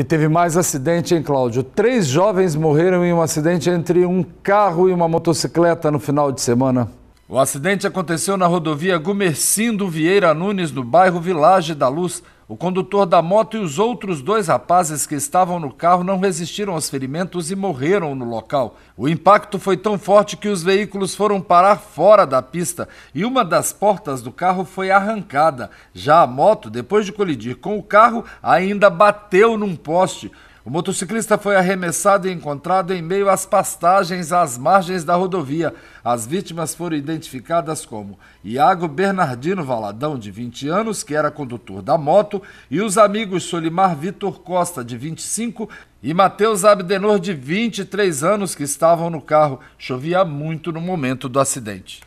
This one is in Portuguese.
E teve mais acidente em Cláudio. Três jovens morreram em um acidente entre um carro e uma motocicleta no final de semana. O acidente aconteceu na rodovia Gumercindo Vieira Nunes, no bairro Vilage da Luz. O condutor da moto e os outros dois rapazes que estavam no carro não resistiram aos ferimentos e morreram no local. O impacto foi tão forte que os veículos foram parar fora da pista e uma das portas do carro foi arrancada. Já a moto, depois de colidir com o carro, ainda bateu num poste. O motociclista foi arremessado e encontrado em meio às pastagens às margens da rodovia. As vítimas foram identificadas como Iago Bernardino Valadão, de 20 anos, que era condutor da moto, e os amigos Solimar Vitor Costa, de 25, e Matheus Abdenor, de 23 anos, que estavam no carro. Chovia muito no momento do acidente.